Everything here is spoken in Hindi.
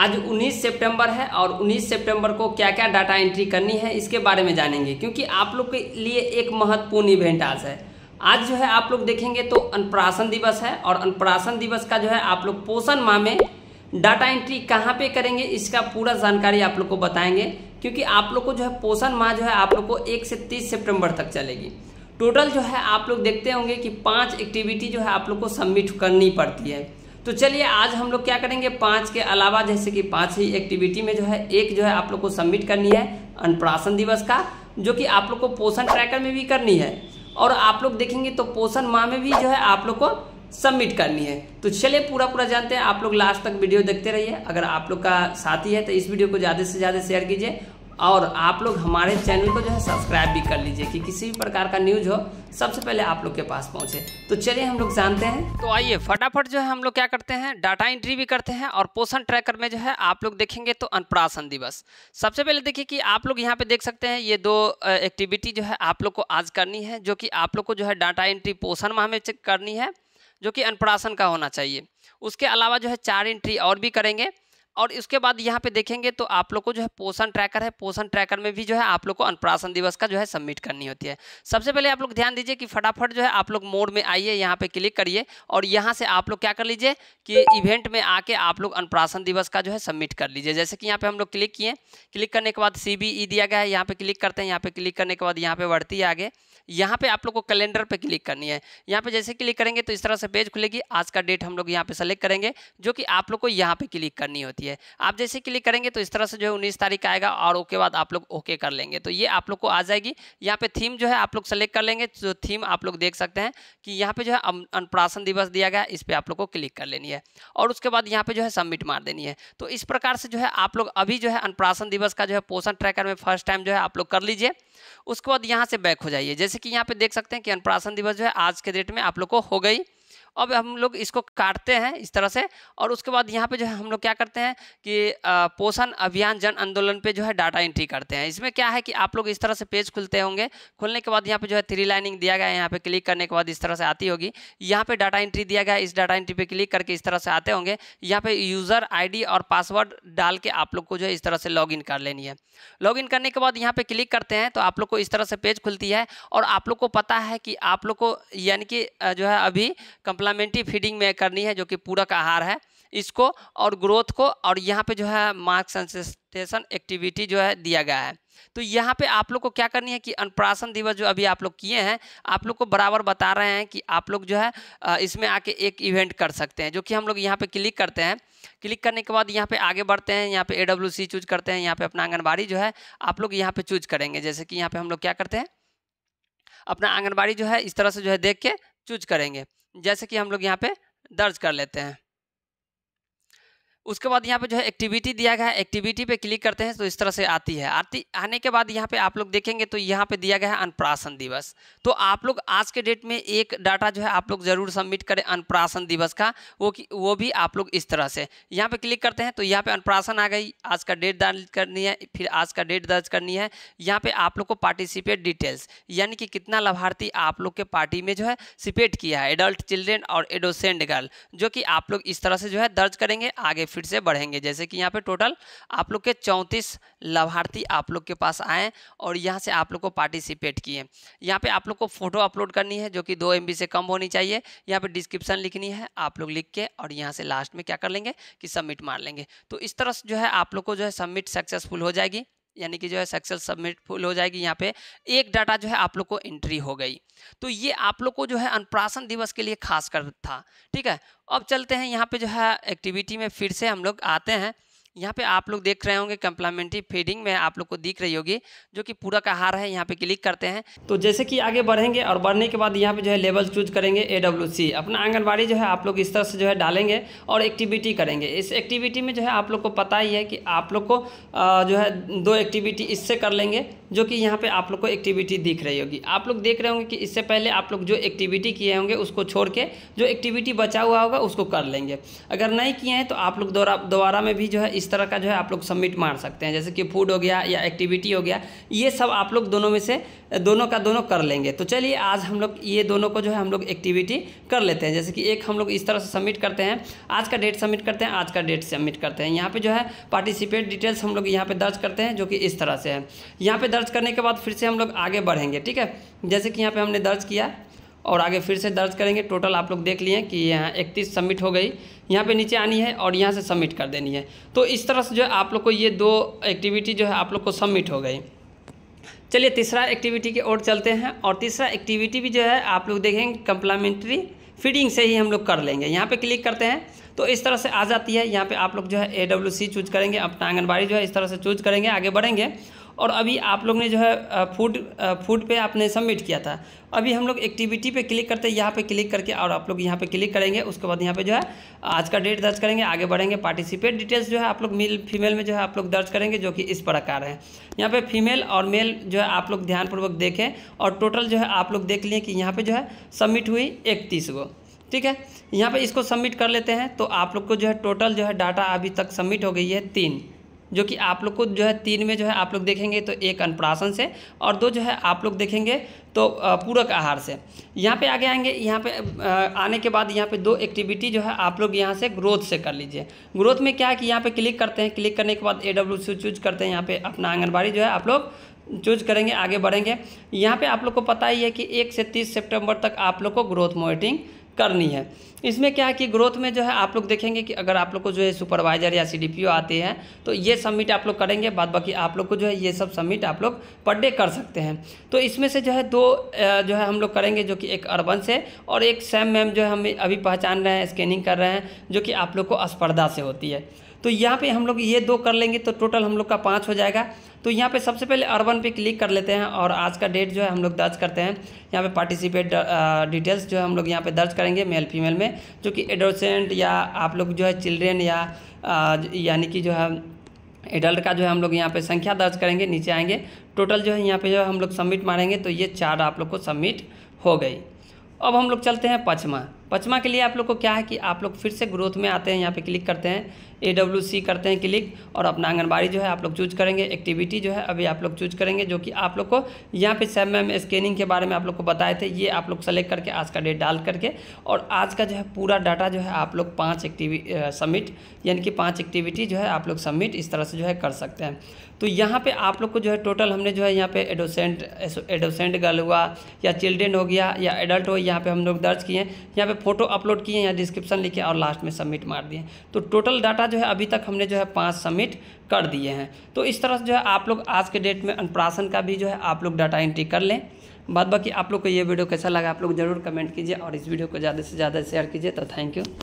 आज 19 सितंबर है और 19 सितंबर को क्या क्या डाटा एंट्री करनी है इसके बारे में जानेंगे क्योंकि आप लोग के लिए एक महत्वपूर्ण इवेंट आज है आज जो है आप लोग देखेंगे तो अनप्राशन दिवस है और अनप्राशन दिवस का जो है आप लोग पोषण माह में डाटा एंट्री कहाँ पे करेंगे इसका पूरा जानकारी आप लोग को बताएंगे क्योंकि आप लोग को जो है पोषण माह जो है आप लोग को एक से तीस सितंबर तक चलेगी टोटल जो है आप लोग देखते होंगे कि पांच एक्टिविटी जो है आप लोग को सबमिट करनी पड़ती है तो चलिए आज हम लोग क्या करेंगे पाँच के अलावा जैसे कि पाँच ही एक्टिविटी में जो है एक जो है आप लोग को सबमिट करनी है अनप्राशन दिवस का जो कि आप लोग को पोषण ट्रैकर में भी करनी है और आप लोग देखेंगे तो पोषण माह में भी जो है आप लोग को सबमिट करनी है तो चलिए पूरा पूरा जानते हैं आप लोग लास्ट तक वीडियो देखते रहिए अगर आप लोग का साथी है तो इस वीडियो को ज़्यादा से ज़्यादा शेयर कीजिए और आप लोग हमारे चैनल को जो है सब्सक्राइब भी कर लीजिए कि किसी भी प्रकार का न्यूज हो सबसे पहले आप लोग के पास पहुंचे तो चलिए हम लोग जानते हैं तो आइए फटाफट जो है हम लोग क्या करते हैं डाटा एंट्री भी करते हैं और पोषण ट्रैकर में जो है आप लोग देखेंगे तो अनुप्राशन दिवस सबसे पहले देखिए कि आप लोग यहाँ पे देख सकते हैं ये दो एक्टिविटी जो है आप लोग को आज करनी है जो कि आप लोग को जो है डाटा एंट्री पोषण माह में करनी है जो कि अनुप्राशन का होना चाहिए उसके अलावा जो है चार एंट्री और भी करेंगे और इसके बाद यहाँ पे देखेंगे तो आप लोग को जो है पोषण ट्रैकर है पोषण ट्रैकर में भी जो है आप लोग को अनुप्राशन दिवस का जो है सबमिट करनी होती है सबसे पहले आप लोग ध्यान दीजिए कि फटाफट जो है आप लोग मोड में आइए यहाँ पे क्लिक करिए और यहाँ से आप लोग क्या कर लीजिए कि इवेंट में आके आप लोग अनुप्राशन दिवस का जो है सबमिट कर लीजिए जैसे कि यहाँ पे हम लोग क्लिक किए क्लिक करने के बाद सी e दिया गया है यहाँ पे क्लिक करते हैं यहाँ पे क्लिक करने के बाद यहाँ पे बढ़ती है आगे यहाँ पे आप लोग को कैलेंडर पे क्लिक करनी है यहाँ पे जैसे क्लिक करेंगे तो इस तरह से पेज खुलेगी आज का डेट हम लोग यहाँ पे सेलेक्ट करेंगे जो कि आप लोग को यहाँ पे क्लिक करनी होती है आप जैसे क्लिक करेंगे तो इस तरह से जो है उन्नीस तारीख आएगा और उसके बाद आप लोग ओके कर लेंगे तो ये आप लोग को आ जाएगी यहाँ पे थीम जो है आप लोग सेलेक्ट कर लेंगे जो थीम आप लोग देख सकते हैं कि यहाँ पे जो है अनुप्राशन दिवस दिया गया इस पर आप लोग को क्लिक कर लेनी है और उसके बाद यहाँ पे जो है सबमिट मार देनी है तो इस प्रकार से जो है आप लोग अभी जो है अनुप्राशन दिवस का जो है पोषण ट्रैकर में फर्स्ट टाइम जो है आप लोग कर लीजिए उसके बाद यहाँ से बैक हो जाइए जैसे कि यहाँ पे देख सकते हैं कि अनुप्राशन दिवस जो है आज के डेट में आप लोग को हो गई अब हम लोग इसको काटते हैं इस तरह से और उसके बाद यहाँ पे जो है हम लोग क्या करते हैं कि पोषण अभियान जन आंदोलन पे जो है डाटा एंट्री करते हैं इसमें क्या है कि आप लोग इस तरह से पेज खुलते होंगे खुलने के बाद यहाँ पे जो है थ्री लाइनिंग दिया गया है यहाँ पे क्लिक करने के बाद इस तरह से आती होगी यहाँ पे डाटा एंट्री दिया गया है इस डाटा एंट्री पे क्लिक करके इस तरह से आते होंगे यहाँ पे यूज़र आई और पासवर्ड डाल के आप लोग को जो है इस तरह से इन कर लेनी है इन करने के बाद यहाँ पे क्लिक करते हैं तो आप लोग को इस तरह से पेज खुलती है और आप लोग को पता है कि आप लोग को यानी कि जो है अभी सप्लामेंट्री फीडिंग में करनी है जो कि पूरक आहार है इसको और ग्रोथ को और यहाँ पे जो है मार्क सेंसेशन एक्टिविटी जो है दिया गया है तो यहाँ पे आप लोग को क्या करनी है कि अनुप्राशन दिवस जो अभी आप लोग किए हैं आप लोग को बराबर बता रहे हैं कि आप लोग जो है इसमें आके एक इवेंट कर सकते हैं जो कि हम लोग यहाँ पे क्लिक करते हैं क्लिक करने के बाद यहाँ पे आगे बढ़ते हैं यहाँ पे ए डब्ल्यू सी चूज करते हैं यहाँ पे अपना आंगनबाड़ी जो है आप लोग यहाँ पे चूज करेंगे जैसे कि यहाँ पे हम लोग क्या करते हैं अपना आंगनबाड़ी जो है इस तरह से जो है देख के चूज करेंगे जैसे कि हम लोग यहाँ पे दर्ज कर लेते हैं उसके बाद यहाँ पे जो है एक्टिविटी दिया गया है एक्टिविटी पे क्लिक करते हैं तो इस तरह से आती है आती आने के बाद यहाँ पे आप लोग देखेंगे तो यहाँ पे दिया गया है अनप्राशन दिवस तो आप लोग आज के डेट में एक डाटा जो है आप लोग जरूर सबमिट करें अनप्राशन दिवस का वो कि वो भी आप लोग इस तरह से यहाँ पे क्लिक करते हैं तो यहाँ पे अनप्राशन आ गई आज का डेट दर्ज करनी है फिर आज का डेट दर्ज करनी है यहाँ पे आप लोग को पार्टिसिपेट डिटेल्स यानी कि कितना लाभार्थी आप लोग के पार्टी में जो है सिपेट किया है एडल्ट चिल्ड्रेन और एडोसेंट गर्ल जो कि आप लोग इस तरह से जो है दर्ज करेंगे आगे फिर से बढ़ेंगे जैसे कि यहाँ पे टोटल आप लोग के चौंतीस लाभार्थी आप लोग के पास आए और यहाँ से आप लोग को पार्टिसिपेट किए यहाँ पे आप लोग को फोटो अपलोड करनी है जो कि दो एम से कम होनी चाहिए यहाँ पे डिस्क्रिप्शन लिखनी है आप लोग लिख के और यहाँ से लास्ट में क्या कर लेंगे कि सबमिट मार लेंगे तो इस तरह से जो है आप लोग को जो है सबमिट सक्सेसफुल हो जाएगी यानी कि जो है सक्सेस सबमिट फुल हो जाएगी यहाँ पे एक डाटा जो है आप लोग को एंट्री हो गई तो ये आप लोग को जो है अनुप्राशन दिवस के लिए खास कर था ठीक है अब चलते हैं यहाँ पे जो है एक्टिविटी में फिर से हम लोग आते हैं यहाँ पे आप लोग देख रहे होंगे कम्प्लामेंट्री फीडिंग में आप लोग को दिख रही होगी जो कि पूरा का हार है यहाँ पे क्लिक करते हैं तो जैसे कि आगे बढ़ेंगे और बढ़ने के बाद यहाँ पे जो है लेवल चूज करेंगे ए अपना आंगनबाड़ी जो है आप लोग इस तरह से जो है डालेंगे और एक्टिविटी करेंगे इस एक्टिविटी में जो है आप लोग को पता ही है कि आप लोग को जो है दो एक्टिविटी इससे कर लेंगे जो कि यहाँ पे आप लोग को एक्टिविटी दिख रही होगी आप लोग देख रहे होंगे कि इससे पहले आप लोग जो एक्टिविटी किए होंगे उसको छोड़ के जो एक्टिविटी बचा हुआ होगा उसको कर लेंगे अगर नहीं किए हैं तो आप लोग दोबारा में भी जो है इस तरह का जो है आप लोग सबमिट मार सकते हैं जैसे कि फूड हो गया या एक्टिविटी हो गया ये सब आप लोग दोनों में से दोनों का दोनों कर लेंगे तो चलिए आज हम लोग ये दोनों को जो है हम लोग एक्टिविटी कर लेते हैं जैसे कि एक हम लोग इस तरह से सबमिट करते हैं आज का डेट सबमिट करते हैं आज का डेट सबमिट करते हैं यहाँ पर जो है पार्टिसिपेट डिटेल्स हम लोग यहाँ पर दर्ज करते हैं जो कि इस तरह से है यहाँ पर दर्ज करने के बाद फिर से हम लोग आगे बढ़ेंगे ठीक है जैसे कि यहाँ पर हमने दर्ज किया और आगे फिर से दर्ज करेंगे टोटल आप लोग देख लिए कि यहाँ इकतीस सबमिट हो गई यहाँ पे नीचे आनी है और यहाँ से सबमिट कर देनी है तो इस तरह से जो है आप लोग को ये दो एक्टिविटी जो है आप लोग को सबमिट हो गई चलिए तीसरा एक्टिविटी की ओर चलते हैं और तीसरा एक्टिविटी भी जो है आप लोग देखेंगे कंप्लीमेंट्री फीडिंग से ही हम लोग कर लेंगे यहाँ पे क्लिक करते हैं तो इस तरह से आ जाती है यहाँ पे आप लोग जो है ए डब्ल्यू सी चूज करेंगे अपना आंगनबाड़ी जो है इस तरह से चूज करेंगे आगे बढ़ेंगे और अभी आप लोग ने जो है फूड फूड पे आपने सबमिट किया था अभी हम लोग एक्टिविटी पे क्लिक करते हैं यहाँ पे क्लिक करके और आप लोग यहाँ पे क्लिक करेंगे उसके बाद यहाँ पे जो है आज का डेट दर्ज करेंगे आगे बढ़ेंगे पार्टिसिपेट डिटेल्स जो है आप लोग मेल फीमेल में जो है आप लोग दर्ज करेंगे जो कि इस प्रकार है यहाँ पे फीमेल और मेल जो है आप लोग ध्यानपूर्वक देखें और टोटल जो है आप लोग देख लिए कि यहाँ पर जो है सबमिट हुई इकतीस गो ठीक है यहाँ पर इसको सबमिट कर लेते हैं तो आप लोग को जो है टोटल जो है डाटा अभी तक सबमिट हो गई है तीन जो कि आप लोग को जो है तीन में जो है आप लोग देखेंगे तो एक अनुप्राशन से और दो जो है आप लोग देखेंगे तो पूरक आहार से यहाँ पे आगे आएंगे यहाँ पे आने के बाद यहाँ पे दो एक्टिविटी जो है आप लोग यहाँ से ग्रोथ से कर लीजिए ग्रोथ में क्या है कि यहाँ पे क्लिक करते हैं क्लिक करने के बाद ए डब्ल्यू सी चूज करते हैं यहाँ पे अपना आंगनबाड़ी जो है आप लोग चूज करेंगे आगे बढ़ेंगे यहाँ पर आप लोग को पता ही है कि एक से तीस सेप्टेम्बर तक आप लोग को ग्रोथ मोनिटिंग करनी है इसमें क्या है कि ग्रोथ में जो है आप लोग देखेंगे कि अगर आप लोग को जो है सुपरवाइजर या सी आते हैं तो ये सबमिट आप लोग करेंगे बाद बाकी आप लोग को जो है ये सब सबमिट आप लोग पर डे कर सकते हैं तो इसमें से जो है दो जो है हम लोग करेंगे जो कि एक अर्बन से और एक सैम मैम जो है हम अभी पहचान रहे हैं स्कैनिंग कर रहे हैं जो कि आप लोग को स्पर्धा से होती है तो यहाँ पर हम लोग ये दो कर लेंगे तो टोटल हम लोग का पाँच हो जाएगा तो यहाँ पे सबसे पहले अर्बन पे क्लिक कर लेते हैं और आज का डेट जो है हम लोग दर्ज करते हैं यहाँ पे पार्टिसिपेट डिटेल्स जो है हम लोग यहाँ पे दर्ज करेंगे मेल फीमेल में हैं जो कि एडोसेंट या आप लोग जो है चिल्ड्रेन या यानी कि जो है एडल्ट का जो है हम लोग यहाँ पे संख्या दर्ज करेंगे नीचे आएंगे टोटल जो है यहाँ पे जो हम लोग सबमिट मारेंगे तो ये चार आप लोग को सबमिट हो गई अब हम लोग चलते हैं पचमा पचमा के लिए आप लोग को क्या है कि आप लोग फिर से ग्रोथ में आते हैं यहाँ पे क्लिक करते हैं ए डब्ल्यू सी करते हैं क्लिक और अपना आंगनबाड़ी जो है आप लोग चूज करेंगे एक्टिविटी जो है अभी आप लोग चूज करेंगे जो कि आप लोग को यहाँ पे सेम मैम स्कैनिंग के बारे में आप लोग को बताए थे ये आप लोग सेलेक्ट करके आज का डेट डाल करके और आज का जो है पूरा डाटा जो है आप लोग पाँच एक्टिवी सबमिट यानी कि पाँच एक्टिविटी जो है आप लोग सबमिट इस तरह से जो है कर सकते हैं तो यहाँ पर आप लोग को जो है टोटल हमने जो है यहाँ पे एडोसेंट एडोसेंट गर्ल हुआ या चिल्ड्रेन हो गया या एडल्ट हो यहाँ पर हम लोग दर्ज किए हैं यहाँ पर फोटो अपलोड किए या डिस्क्रिप्शन लिखे और लास्ट में सबमिट मार दिए तो टोटल डाटा जो है अभी तक हमने जो है पाँच सबमिट कर दिए हैं तो इस तरह से जो है आप लोग आज के डेट में अनुप्राशन का भी जो है आप लोग डाटा एंट्री कर लें बाद बाकी आप लोग को ये वीडियो कैसा लगा आप लोग जरूर कमेंट कीजिए और इस वीडियो को ज़्यादा से ज़्यादा शेयर कीजिए तो थैंक यू